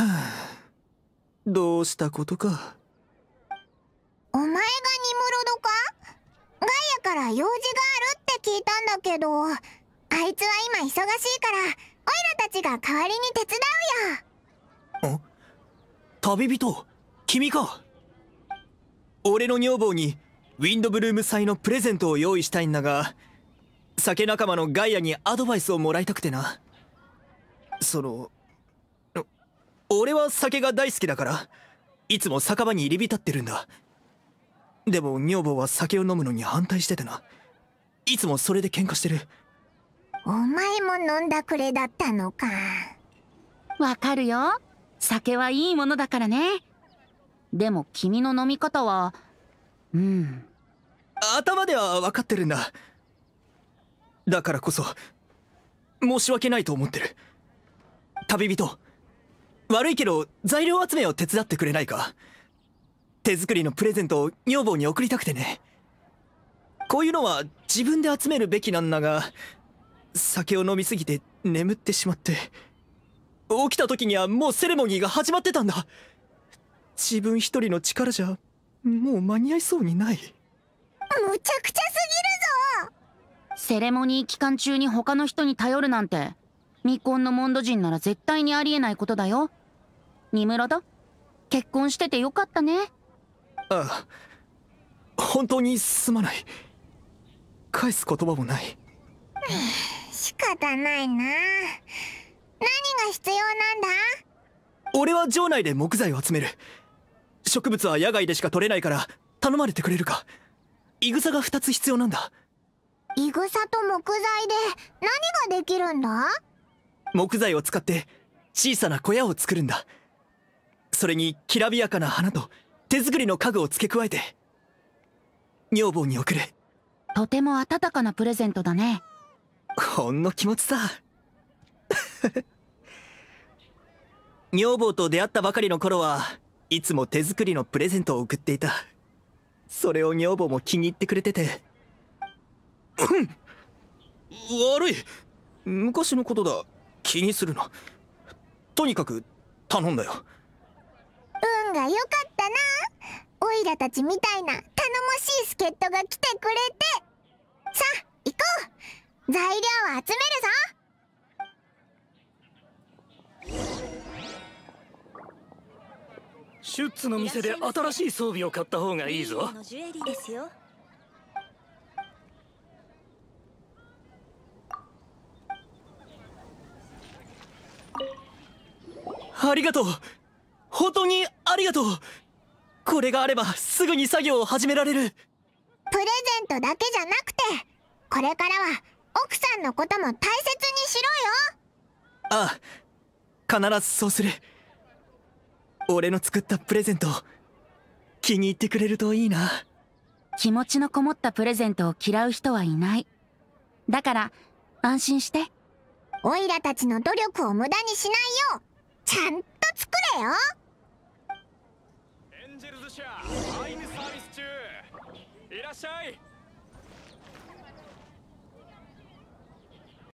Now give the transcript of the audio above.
あ、どうしたことかお前がニムロドかガイアから用事があるって聞いたんだけどあいつは今忙しいからオイラたちが代わりに手伝うよ旅人君か俺の女房にウィンドブルーム祭のプレゼントを用意したいんだが酒仲間のガイアにアドバイスをもらいたくてなその俺は酒が大好きだからいつも酒場に入り浸ってるんだでも女房は酒を飲むのに反対しててないつもそれで喧嘩してるお前も飲んだくれだったのかわかるよ酒はいいものだからねでも君の飲み方はうん頭では分かってるんだだからこそ申し訳ないと思ってる旅人悪いけど材料集めを手伝ってくれないか手作りのプレゼントを女房に送りたくてねこういうのは自分で集めるべきなんだが酒を飲みすぎて眠ってしまって起きた時にはもうセレモニーが始まってたんだ自分一人の力じゃもう間に合いそうにないむちゃくちゃすぎるぞセレモニー期間中に他の人に頼るなんて未婚のモンド人なら絶対にありえないことだよニムロド結婚しててよかったねああ本当にすまない返す言葉もない仕方ないな何が必要なんだ俺は城内で木材を集める植物は野外でしか取れないから頼まれてくれるかイグサが2つ必要なんだイグサと木材で何ができるんだ木材を使って小さな小屋を作るんだそれにきらびやかな花と手作りの家具を付け加えて女房に送るとても温かなプレゼントだねほんの気持ちさ 女房と出会ったばかりの頃はいつも手作りのプレゼントを送っていたそれを女房も気に入ってくれてて悪い昔のことだ気にするなとにかく頼んだよがよかったなオイラたちみたいな頼もしい助っ人が来てくれてさあ行こう材料を集めるぞシュッツの店で新しい装備を買った方がいいぞジュエリーですよありがとう本当にありがとうこれがあればすぐに作業を始められるプレゼントだけじゃなくてこれからは奥さんのことも大切にしろよああ必ずそうする俺の作ったプレゼント気に入ってくれるといいな気持ちのこもったプレゼントを嫌う人はいないだから安心してオイラたちの努力を無駄にしないようちゃんと作れよ社アイヌサービス中いらっしゃい